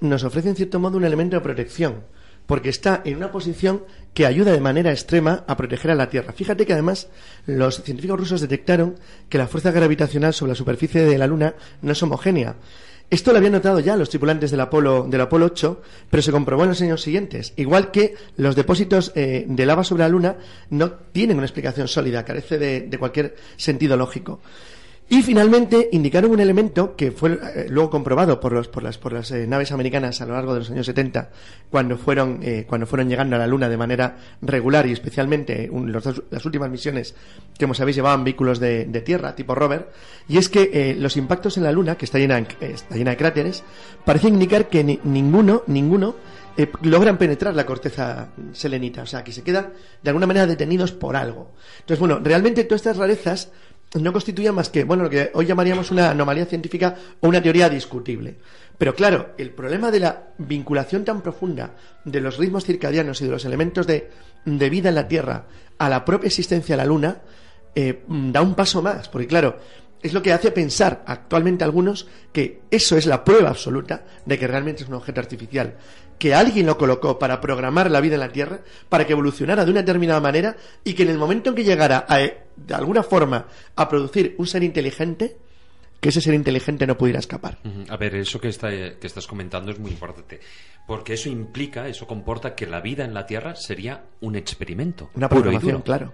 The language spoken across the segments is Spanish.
nos ofrece en cierto modo un elemento de protección, porque está en una posición que ayuda de manera extrema a proteger a la Tierra. Fíjate que además los científicos rusos detectaron que la fuerza gravitacional sobre la superficie de la Luna no es homogénea. Esto lo habían notado ya los tripulantes del Apolo, del 8, pero se comprobó en los años siguientes. Igual que los depósitos eh, de lava sobre la Luna no tienen una explicación sólida, carece de cualquier sentido lógico. Y finalmente indicaron un elemento que fue eh, luego comprobado por, los, por las, por las eh, naves americanas a lo largo de los años 70, cuando fueron, eh, cuando fueron llegando a la Luna de manera regular y especialmente las últimas misiones que, como sabéis, llevaban vehículos de, de tierra tipo rover, y es que los impactos en la Luna, que está llena, está de cráteres, parecen indicar que ninguno, ninguno eh, logran penetrar la corteza selenita, o sea, que se quedan de alguna manera detenidos por algo. Entonces, bueno, realmente todas estas rarezas no constituyen más que, bueno, lo que hoy llamaríamos una anomalía científica o una teoría discutible. Pero claro, el problema de la vinculación tan profunda de los ritmos circadianos y de los elementos de, vida en la Tierra a la propia existencia de la Luna eh, da un paso más, porque claro, es lo que hace pensar actualmente algunos que eso es la prueba absoluta de que realmente es un objeto artificial, que alguien lo colocó para programar la vida en la Tierra, para que evolucionara de una determinada manera y que en el momento en que llegara eh, de alguna forma a producir un ser inteligente, que ese ser inteligente no pudiera escapar. A ver, eso eh, que, estás comentando es muy importante, porque eso implica, eso comporta que la vida en la Tierra sería un experimento. Una puro claro.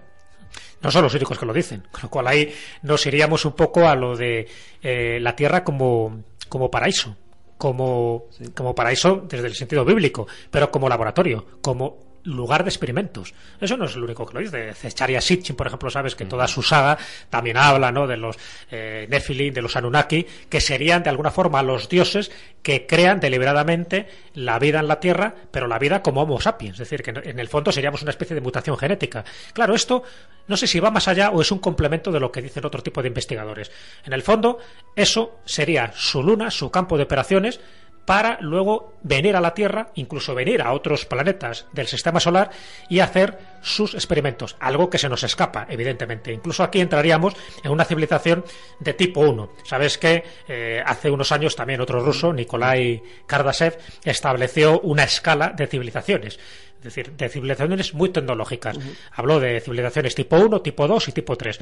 No son los únicos que lo dicen, con lo cual ahí nos iríamos un poco a lo de eh, la tierra como, como paraíso, como, como paraíso desde el sentido bíblico, pero como laboratorio, como lugar de experimentos. Eso no es lo único que lo dice. Cecharia Sitchin, por ejemplo, sabes que toda su saga también habla ¿no? de los eh, Nephilim, de los Anunnaki, que serían de alguna forma los dioses que crean deliberadamente la vida en la Tierra, pero la vida como Homo sapiens. Es decir, que en el fondo seríamos una especie de mutación genética. Claro, esto no sé si va más allá o es un complemento de lo que dicen otro tipo de investigadores. En el fondo, eso sería su luna, su campo de operaciones, para luego venir a la Tierra, incluso venir a otros planetas del sistema solar y hacer sus experimentos, algo que se nos escapa, evidentemente. Incluso aquí entraríamos en una civilización de tipo 1. Sabes que eh, hace unos años también otro ruso, Nikolai Kardashev, estableció una escala de civilizaciones es decir, de civilizaciones muy tecnológicas. Habló de civilizaciones tipo 1, tipo 2 y tipo 3.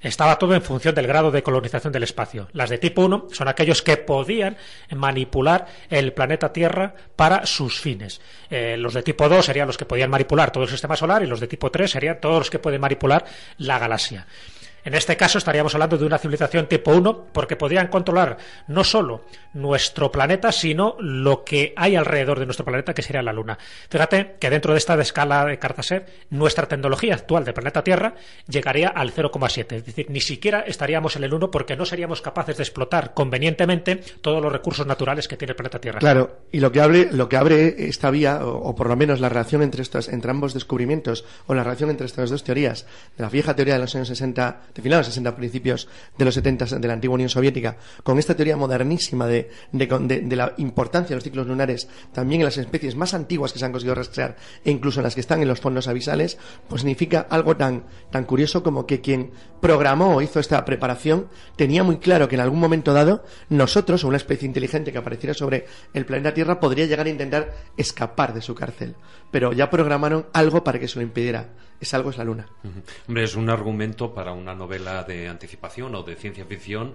Estaba todo en función del grado de colonización del espacio. Las de tipo 1 son aquellos que podían manipular el planeta Tierra para sus fines. Eh, los de tipo 2 serían los que podían manipular todo el sistema solar y los de tipo 3 serían todos los que pueden manipular la galaxia. En este caso estaríamos hablando de una civilización tipo 1 porque podrían controlar no solo nuestro planeta, sino lo que hay alrededor de nuestro planeta, que sería la Luna. Fíjate que dentro de esta escala de Cartaset, nuestra tecnología actual de planeta Tierra llegaría al 0,7. Es decir, ni siquiera estaríamos en el 1 porque no seríamos capaces de explotar convenientemente todos los recursos naturales que tiene el planeta Tierra. Claro, y lo que abre, esta vía, o, por lo menos la relación entre, estos, entre ambos descubrimientos, o la relación entre estas dos teorías, de la vieja teoría de los años 60 de finales de los 60, principios de los 70 de la antigua Unión Soviética, con esta teoría modernísima de, la importancia de los ciclos lunares, también en las especies más antiguas que se han conseguido rastrear, e incluso en las que están en los fondos abisales, pues significa algo tan, tan curioso como que quien programó o hizo esta preparación tenía muy claro que en algún momento dado nosotros o una especie inteligente que apareciera sobre el planeta Tierra podría llegar a intentar escapar de su cárcel. Pero ya programaron algo para que se lo impidiera. Es algo es la luna. Hombre, es un argumento para una novela de anticipación o de ciencia ficción,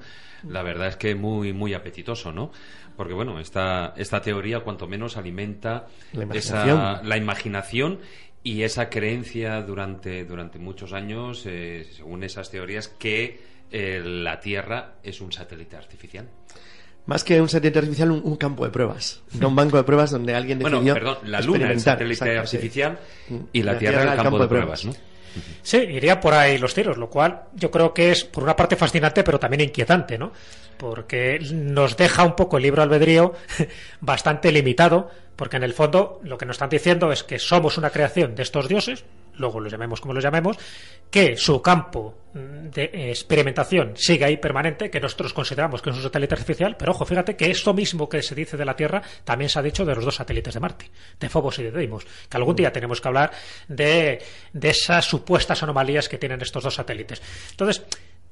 la verdad es que muy, muy apetitoso, ¿no? Porque bueno, esta, esta teoría cuanto menos alimenta la imaginación y esa creencia durante, durante muchos años, eh, según esas teorías, que eh, la Tierra es un satélite artificial. Más que un satélite artificial, un, campo de pruebas. un banco de pruebas donde alguien decidió Bueno, perdón, la Luna es satélite artificial mm. y la, tierra, el campo, de pruebas, pruebas ¿no? Sí, iría por ahí los tiros, lo cual yo creo que es por una parte fascinante, pero también inquietante, ¿no? Porque nos deja un poco el libro albedrío bastante limitado, porque en el fondo lo que nos están diciendo es que somos una creación de estos dioses, luego lo llamemos como lo llamemos, que su campo de experimentación sigue ahí permanente, que nosotros consideramos que es un satélite artificial, pero ojo, fíjate que esto mismo que se dice de la Tierra también se ha dicho de los dos satélites de Marte, de Fobos y de Deimos, que algún día tenemos que hablar de, de esas supuestas anomalías que tienen estos dos satélites. Entonces,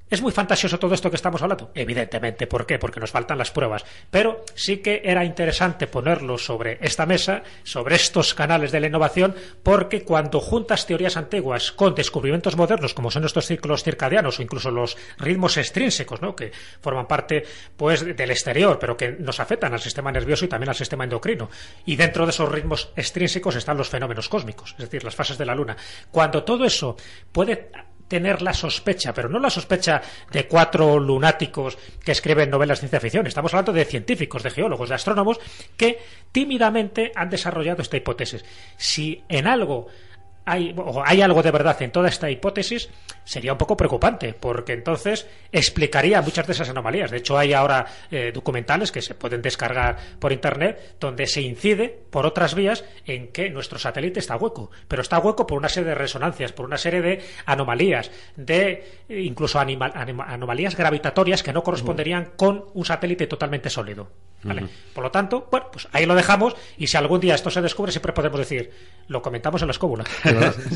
¿Es muy fantasioso todo esto que estamos hablando? Evidentemente, ¿por qué? Porque nos faltan las pruebas. Pero sí que era interesante ponerlo sobre esta mesa, sobre estos canales de la innovación, porque cuando juntas teorías antiguas con descubrimientos modernos, como son estos ciclos circadianos o incluso los ritmos extrínsecos, ¿no? que forman parte pues, del exterior, pero que nos afectan al sistema nervioso y también al sistema endocrino, y dentro de esos ritmos extrínsecos están los fenómenos cósmicos, es decir, las fases de la Luna. Cuando todo eso puede tener la sospecha, pero no la sospecha de cuatro lunáticos que escriben novelas de ciencia ficción. Estamos hablando de científicos, de geólogos, de astrónomos que tímidamente han desarrollado esta hipótesis. Si en algo hay, o hay algo de verdad en toda esta hipótesis, sería un poco preocupante, porque entonces explicaría muchas de esas anomalías. De hecho, hay ahora eh, documentales que se pueden descargar por Internet donde se incide, por otras vías, en que nuestro satélite está hueco. Pero está hueco por una serie de resonancias, por una serie de anomalías, de incluso anomalías gravitatorias que no corresponderían con un satélite totalmente sólido. Por lo tanto, bueno, pues ahí lo dejamos y si algún día esto se descubre, siempre podemos decir, lo comentamos en la escóbula.